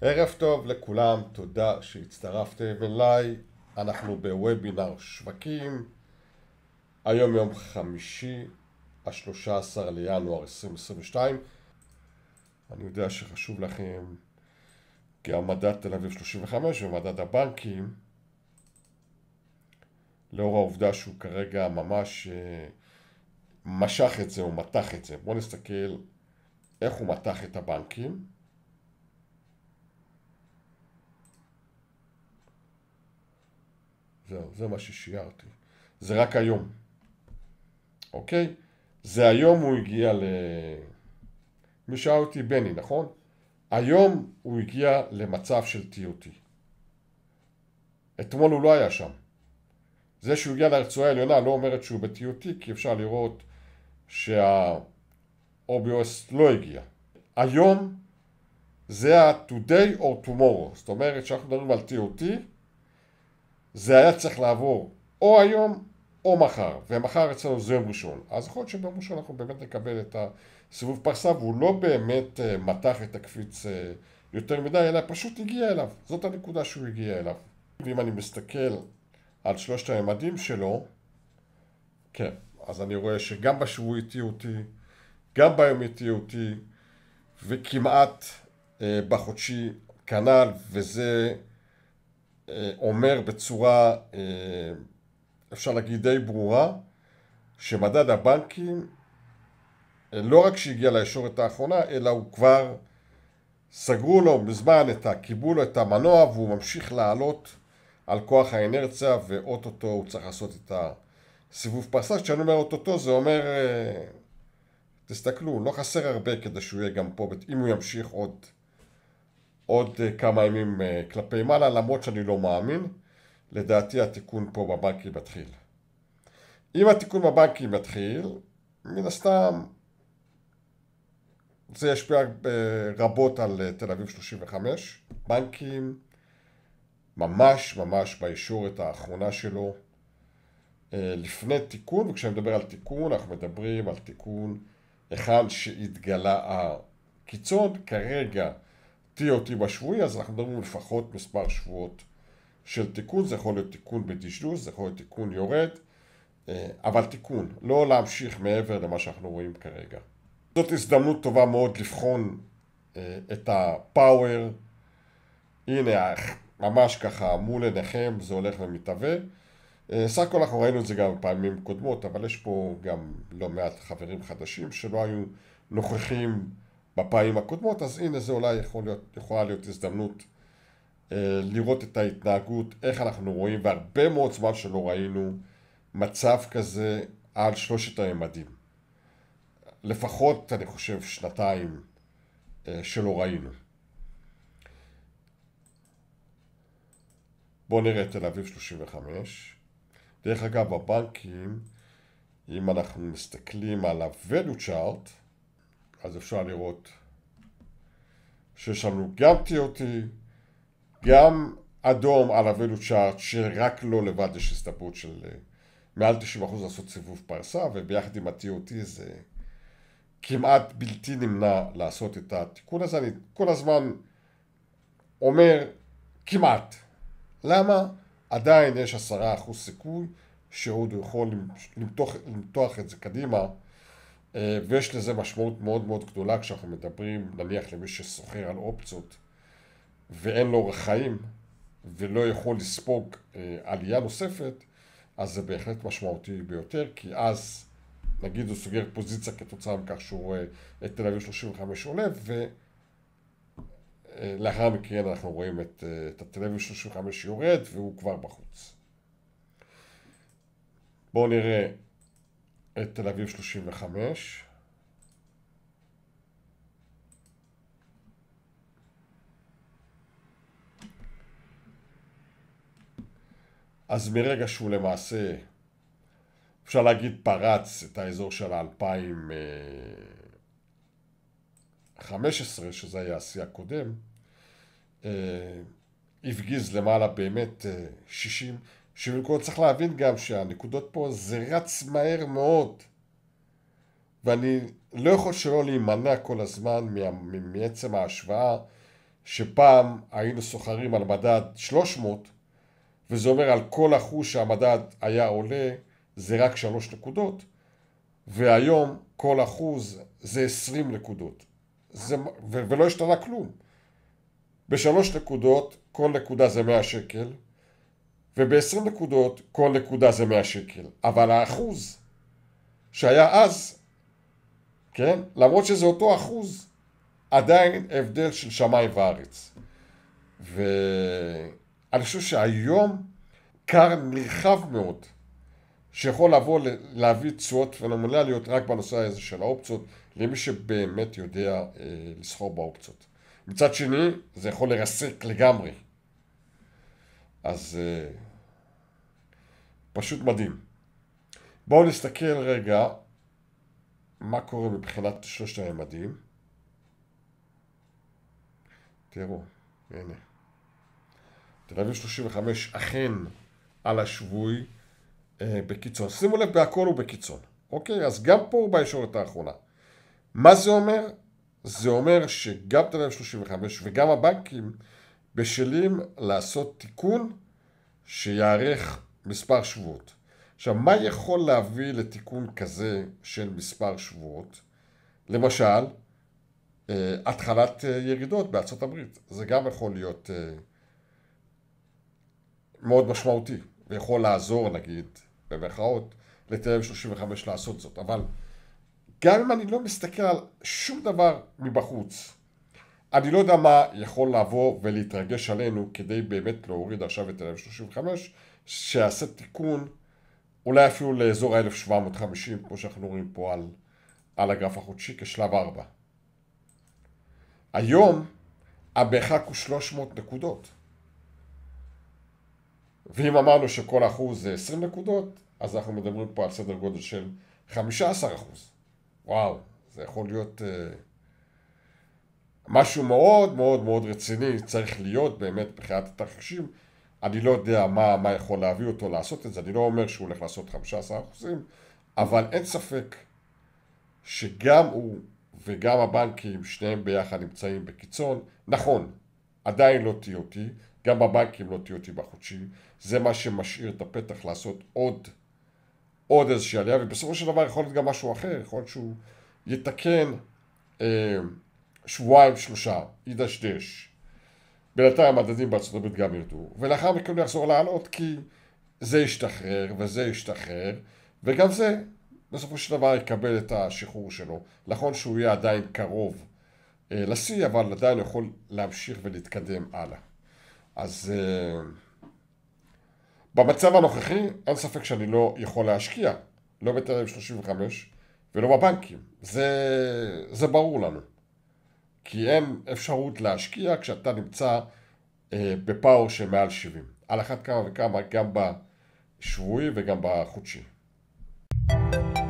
ערב טוב לכולם, תודה שהצטרפתם אליי. אנחנו בוובינר שווקים. היום יום חמישי, ה-13 לינואר 2022. אני יודע שחשוב לכם גם מדד תל אביב 35 ומדד הבנקים, לאור העובדה שהוא כרגע ממש אה, משך את זה, הוא מתח את זה. בואו נסתכל איך הוא מתח את הבנקים. זהו, זה מה ששיערתי. זה רק היום, אוקיי? זה היום הוא הגיע ל... ושאל אותי, בני, נכון? היום הוא הגיע למצב של טיוטי. אתמול הוא לא היה שם. זה שהוא הגיע לרצועה העליונה לא אומרת שהוא בטיוטי, כי אפשר לראות שה-OBOS לא הגיע. היום זה ה-today or tomorrow, זאת אומרת כשאנחנו מדברים על טיוטי, זה היה צריך לעבור או היום או מחר, ומחר אצלנו זה יום ראשון, אז יכול להיות שביום ראשון אנחנו באמת נקבל את הסיבוב פרסה, והוא לא באמת אה, מתח את הקפיץ אה, יותר מדי, אלא פשוט הגיע אליו. זאת הנקודה שהוא הגיע אליו. ואם אני מסתכל על שלושת הממדים שלו, כן, אז אני רואה שגם בשבוע איתי אותי, גם ביום איתי אותי, וכמעט אה, בחודשי כנ"ל, וזה אה, אומר בצורה... אה, אפשר להגיד די ברורה, שמדד הבנקים אה, לא רק שהגיע לישורת האחרונה, אלא הוא כבר סגרו לו מזמן את הקיבול, קיבלו את המנוע והוא ממשיך לעלות על כוח האינרציה ואו-טו-טו הוא צריך לעשות את הסיבוב פרסה. כשאני אומר אוטוטו זה אומר, אה, תסתכלו, לא חסר הרבה כדי שהוא יהיה גם פה, אם הוא ימשיך עוד, עוד אה, כמה ימים כלפי מעלה, למרות שאני לא מאמין. לדעתי התיקון פה בבנקים מתחיל. אם התיקון בבנקים מתחיל, מן הסתם זה ישפיע אה, רבות על אה, תל אביב 35. בנקים ממש ממש בישורת האחרונה שלו אה, לפני תיקון, וכשאני מדבר על תיקון, אנחנו מדברים על תיקון היכן שהתגלה הקיצון, כרגע TOT בשבועי, אז אנחנו מדברים לפחות מספר שבועות של תיקון, זה יכול להיות תיקון בדשדוש, זה יכול להיות תיקון יורד, אה, אבל תיקון, לא להמשיך מעבר למה שאנחנו רואים כרגע. זאת הזדמנות טובה מאוד לבחון אה, את הפאוור, הנה ממש ככה מול עיניכם זה הולך ומתהווה. אה, סך הכל אנחנו ראינו את זה גם פעמים קודמות, אבל יש פה גם לא מעט חברים חדשים שלא היו נוכחים בפעמים הקודמות, אז הנה זה אולי יכול להיות, יכולה להיות הזדמנות אה, לראות את ההתנהגות, איך אנחנו רואים, והרבה מאוד זמן שלא ראינו מצב כזה על שלושת הממדים. לפחות, אני חושב, שנתיים אה, שלא ראינו. בואו נראה את תל אביב 35. דרך אגב, הבנקים, אם אנחנו מסתכלים על ה-value chart, אז אפשר לראות שיש לנו גם TOT, גם אדום על אבינו צ'ארט, שרק לו לא לבד יש הסתברות של אה, מעל 90% לעשות סיבוב פרסה, וביחד עם ה-TOT זה כמעט בלתי נמנע לעשות את התיקון הזה. אני כל הזמן אומר כמעט. למה? עדיין יש 10% סיכוי שעוד הוא יכול למתוח, למתוח את זה קדימה אה, ויש לזה משמעות מאוד מאוד גדולה כשאנחנו מדברים נניח למי שסוחר על אופציות ואין לו אורח חיים ולא יכול לספוג אה, עלייה נוספת, אז זה בהחלט משמעותי ביותר, כי אז נגיד הוא סוגר פוזיציה כתוצאה מכך שהוא רואה את תל אביב 35 עולה, ולאחר אה, מכן אנחנו רואים את, אה, את התל אביב 35 יורד והוא כבר בחוץ. בואו נראה את תל אביב 35. אז מרגע שהוא למעשה, אפשר להגיד פרץ את האזור של ה-2015, אה, שזה היה השיא הקודם, אה, הפגיז למעלה באמת 60, אה, שבמקום צריך להבין גם שהנקודות פה זה רץ מהר מאוד. ואני לא יכול שלא להימנע כל הזמן מעצם ההשוואה שפעם היינו סוחרים על מדד 300 וזה אומר על כל אחוז שהמדד היה עולה זה רק שלוש נקודות, והיום כל אחוז זה עשרים נקודות. זה, ו, ולא השתנה כלום. בשלוש נקודות כל נקודה זה מאה שקל, וב-20 נקודות כל נקודה זה 100 שקל, אבל האחוז שהיה אז, כן, למרות שזה אותו אחוז, עדיין הבדל של שמיים וארץ. ו... אני חושב שהיום קר נרחב מאוד שיכול לבוא להביא תשואות פנומנליות רק בנושא הזה של האופציות למי שבאמת יודע אה, לסחור באופציות. מצד שני, זה יכול לרסק לגמרי. אז אה, פשוט מדהים. בואו נסתכל רגע מה קורה מבחינת שלושת הממדים. תראו, הנה. תל אביב 35 אכן על השבוי אה, בקיצון. שימו לב, בהכל הוא בקיצון, אוקיי? אז גם פה הוא בישורת האחרונה. מה זה אומר? זה אומר שגם תל אביב 35 וגם הבנקים בשלים לעשות תיקון שיארך מספר שבועות. עכשיו, מה יכול להביא לתיקון כזה של מספר שבועות? למשל, אה, התחלת אה, ירידות בארצות הברית. זה גם יכול להיות אה, מאוד משמעותי, ויכול לעזור נגיד, במירכאות, לטרם 35 לעשות זאת. אבל גם אם אני לא מסתכל על שום דבר מבחוץ, אני לא יודע מה יכול לבוא ולהתרגש עלינו כדי באמת להוריד עכשיו את תל 35, שיעשה תיקון אולי אפילו לאזור ה-1750, כמו שאנחנו רואים פה על, על הגרף החודשי, כשלב 4. היום המרחק הוא 300 נקודות. ואם אמרנו שכל אחוז זה 20 נקודות, אז אנחנו מדברים פה על סדר גודל של 15 אחוז. וואו, זה יכול להיות uh, משהו מאוד מאוד מאוד רציני צריך להיות באמת בחיית התרחישים. אני לא יודע מה, מה יכול להביא אותו לעשות את זה, אני לא אומר שהוא הולך לעשות 15 אחוזים, אבל אין ספק שגם הוא וגם הבנקים, שניהם ביחד נמצאים בקיצון. נכון, עדיין לא TOT, גם הבנקים לא תהיו אותי בחודשי, זה מה שמשאיר את הפתח לעשות עוד, עוד איזושהי עלייה, ובסופו של דבר יכול להיות גם משהו אחר, יכול להיות שהוא יתקן אה, שבועיים שלושה, ידשדש. בינתיים המדדים בארצות הברית גם ירדו, ולאחר מכן יחזור לעלות כי זה ישתחרר וזה ישתחרר, וגם זה בסופו של דבר יקבל את השחרור שלו. נכון שהוא יהיה עדיין קרוב אה, לשיא, אבל עדיין יכול להמשיך ולהתקדם הלאה. אז אה, במצב הנוכחי אין ספק שאני לא יכול להשקיע, לא בתל אביב 35 ולא בבנקים. זה, זה ברור לנו. כי אין אפשרות להשקיע כשאתה נמצא אה, בפאור שמעל 70. על אחת כמה וכמה גם בשבועי וגם בחודשי. thank you